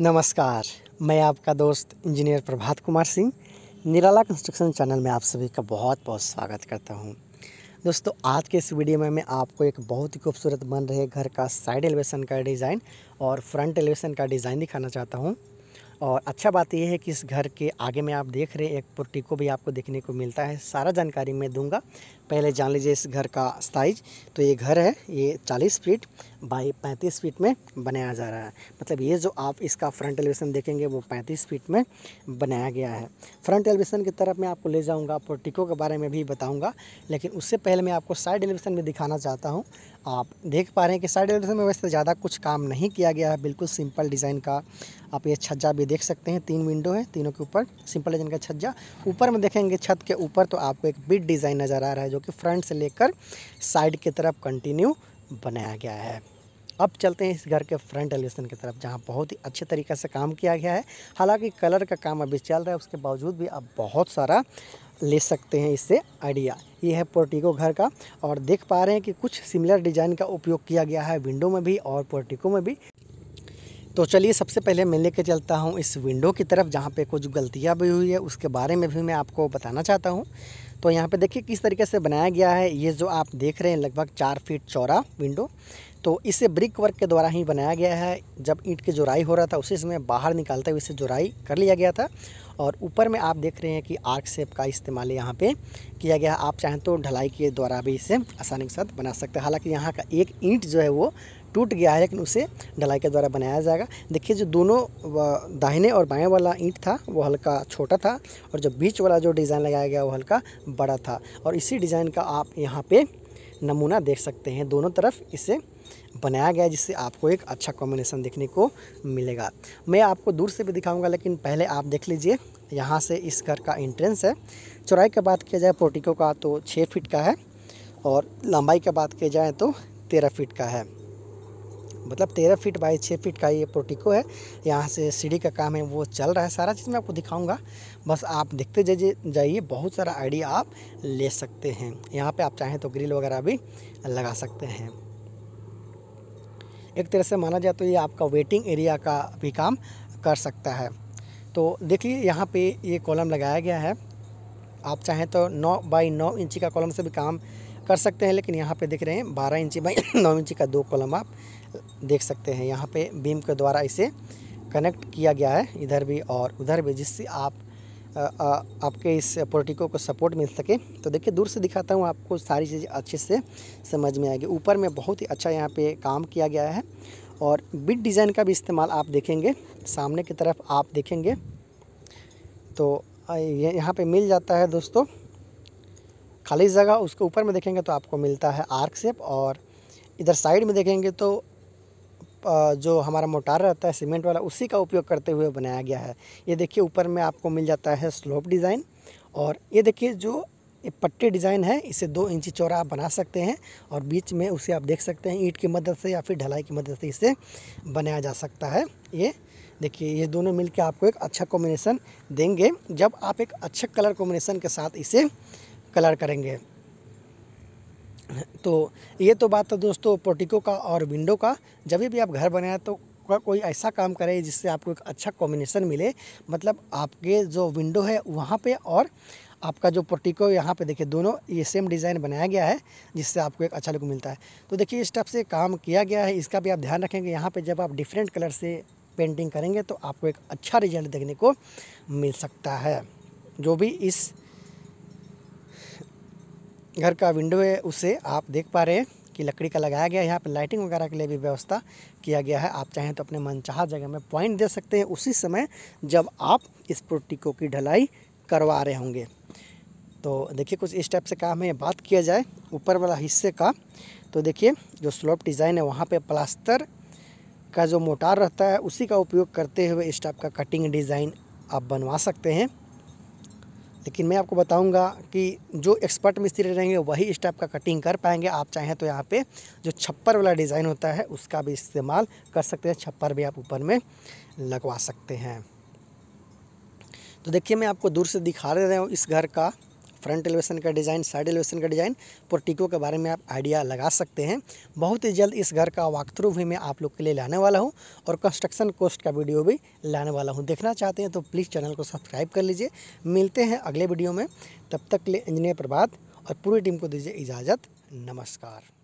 नमस्कार मैं आपका दोस्त engineer Prabhat Kumar Singh Nirala construction channel में आप सभी का बहुत बहुत स्वागत करता हूं। दोस्तों आज के इस वीडियो में मैं आपको एक बहुत ही खूबसूरत बन रहे घर का साइड एलिवेशन का डिज़ाइन और फ्रंट एलिवेशन का डिज़ाइन दिखाना चाहता हूं। और अच्छा बात यह है कि इस घर के आगे में आप देख रहे एक पुर्टिको भी आपको देखने को मिलता है सारा जानकारी मैं दूँगा पहले जान लीजिए इस घर का साइज तो ये घर है ये चालीस फीट बाई पैंतीस फीट में बनाया जा रहा है मतलब ये जो आप इसका फ्रंट एलिवेशन देखेंगे वो पैंतीस फीट में बनाया गया है फ्रंट एलिवेशन की तरफ मैं आपको ले जाऊँगा पोर्टिको के बारे में भी बताऊँगा लेकिन उससे पहले मैं आपको साइड एलिवेशन में दिखाना चाहता हूँ आप देख पा रहे हैं कि साइड एलिवेशन में वैसे ज़्यादा कुछ काम नहीं किया गया है बिल्कुल सिंपल डिज़ाइन का आप ये छज्जा भी देख सकते हैं तीन विंडो है तीनों के ऊपर सिंपल डिज़ाइन का छज्जा ऊपर में देखेंगे छत के ऊपर तो आपको एक बिट डिज़ाइन नज़र आ रहा है जो कि फ्रंट से लेकर साइड की तरफ कंटिन्यू बनाया गया है अब चलते हैं इस घर के फ्रंट एलिवेशन की तरफ जहाँ बहुत ही अच्छे तरीके से काम किया गया है हालाँकि कलर का काम अभी चल रहा है उसके बावजूद भी आप बहुत सारा ले सकते हैं इससे आइडिया ये है पोर्टिको घर का और देख पा रहे हैं कि कुछ सिमिलर डिज़ाइन का उपयोग किया गया है विंडो में भी और पोर्टिको में भी तो चलिए सबसे पहले मैं लेके चलता हूँ इस विंडो की तरफ जहाँ पे कुछ गलतियाँ भी हुई है उसके बारे में भी मैं आपको बताना चाहता हूँ तो यहाँ पे देखिए किस तरीके से बनाया गया है ये जो आप देख रहे हैं लगभग चार फीट चौड़ा विंडो तो इसे ब्रिक वर्क के द्वारा ही बनाया गया है जब ईंट की जुराई हो रहा था उसी समय बाहर निकालते हुए इसे जुराई कर लिया गया था और ऊपर में आप देख रहे हैं कि आर्क सेप का इस्तेमाल यहाँ पे किया गया आप चाहें तो ढलाई के द्वारा भी इसे आसानी के साथ बना सकते हैं हालांकि यहाँ का एक ईंट जो है वो टूट गया है लेकिन उसे ढलाई के द्वारा बनाया जाएगा देखिए जो दोनों दाहिने और बाएं वाला ईंट था वो हल्का छोटा था और जो बीच वाला जो डिज़ाइन लगाया गया वो हल्का बड़ा था और इसी डिज़ाइन का आप यहाँ पर नमूना देख सकते हैं दोनों तरफ इसे बनाया गया है जिससे आपको एक अच्छा कॉम्बिनेशन देखने को मिलेगा मैं आपको दूर से भी दिखाऊंगा लेकिन पहले आप देख लीजिए यहाँ से इस घर का एंट्रेंस है चौराई की बात किया जाए पोर्टिको का तो छः फिट का है और लंबाई की बात किया जाए तो तेरह फिट का है मतलब तेरह फीट बाई छः फीट का ये पोर्टिको है यहाँ से सीढ़ी का काम है वो चल रहा है सारा चीज़ मैं आपको दिखाऊंगा बस आप देखते जाइए जाइए बहुत सारा आइडिया आप ले सकते हैं यहाँ पे आप चाहें तो ग्रिल वगैरह भी लगा सकते हैं एक तरह से माना जाए तो ये आपका वेटिंग एरिया का भी काम कर सकता है तो देखिए यहाँ पर ये कॉलम लगाया गया है आप चाहें तो नौ बाई नौ इंची का कॉलम से भी काम कर सकते हैं लेकिन यहाँ पे देख रहे हैं बारह इंची बाई नौ इंची का दो कॉलम आप देख सकते हैं यहाँ पे बीम के द्वारा इसे कनेक्ट किया गया है इधर भी और उधर भी जिससे आप आ, आ, आपके इस पोर्टिको को सपोर्ट मिल सके तो देखिए दूर से दिखाता हूँ आपको सारी चीज़ें अच्छे से समझ में आएगी ऊपर में बहुत ही अच्छा यहाँ पे काम किया गया है और बिट डिज़ाइन का भी इस्तेमाल आप देखेंगे सामने की तरफ आप देखेंगे तो यहाँ पे मिल जाता है दोस्तों खाली जगह उसके ऊपर में देखेंगे तो आपको मिलता है आर्क सेप और इधर साइड में देखेंगे तो जो हमारा मोटार रहता है सीमेंट वाला उसी का उपयोग करते हुए बनाया गया है ये देखिए ऊपर में आपको मिल जाता है स्लोप डिज़ाइन और ये देखिए जो ये पट्टी डिज़ाइन है इसे दो इंची चौड़ा आप बना सकते हैं और बीच में उसे आप देख सकते हैं ईंट की मदद से या फिर ढलाई की मदद से इसे बनाया जा सकता है ये देखिए ये दोनों मिलकर आपको एक अच्छा कॉम्बिनेसन देंगे जब आप एक अच्छे कलर कॉम्बिनेसन के साथ इसे कलर करेंगे तो ये तो बात है दोस्तों पोर्टिको का और विंडो का जब भी आप घर बनाए तो कोई ऐसा काम करें जिससे आपको एक अच्छा कॉम्बिनेशन मिले मतलब आपके जो विंडो है वहाँ पे और आपका जो पोर्टिको यहाँ पे देखिए दोनों ये सेम डिज़ाइन बनाया गया है जिससे आपको एक अच्छा लुक मिलता है तो देखिए इस टाइप से काम किया गया है इसका भी आप ध्यान रखेंगे यहाँ पर जब आप डिफरेंट कलर से पेंटिंग करेंगे तो आपको एक अच्छा रिजल्ट देखने को मिल सकता है जो भी इस घर का विंडो है उसे आप देख पा रहे हैं कि लकड़ी का लगाया गया है यहाँ पर लाइटिंग वगैरह के लिए भी व्यवस्था किया गया है आप चाहें तो अपने मनचाहा जगह में पॉइंट दे सकते हैं उसी समय जब आप इस प्रोटिको की ढलाई करवा रहे होंगे तो देखिए कुछ इस टाइप से काम है बात किया जाए ऊपर वाला हिस्से का तो देखिए जो स्लोप डिज़ाइन है वहाँ पर प्लास्टर का जो मोटार रहता है उसी का उपयोग करते हुए इस टाइप का कटिंग डिज़ाइन आप बनवा सकते हैं लेकिन मैं आपको बताऊंगा कि जो एक्सपर्ट मिस्त्री रहेंगे वही इस टाइप का कटिंग कर पाएंगे आप चाहें तो यहाँ पे जो छप्पर वाला डिज़ाइन होता है उसका भी इस्तेमाल कर सकते हैं छप्पर भी आप ऊपर में लगवा सकते हैं तो देखिए मैं आपको दूर से दिखा दे रहा हूँ इस घर का फ्रंट एलिवेशन का डिज़ाइन साइड एलिवेशन का डिज़ाइन पोर्टिको के बारे में आप आइडिया लगा सकते हैं बहुत ही जल्द इस घर का वाक थ्रू भी मैं आप लोग के लिए लाने वाला हूँ और कंस्ट्रक्शन कोस्ट का वीडियो भी लाने वाला हूँ देखना चाहते हैं तो प्लीज़ चैनल को सब्सक्राइब कर लीजिए मिलते हैं अगले वीडियो में तब तक के लिए इंजीनियर प्रभात और पूरी टीम को दीजिए इजाज़त नमस्कार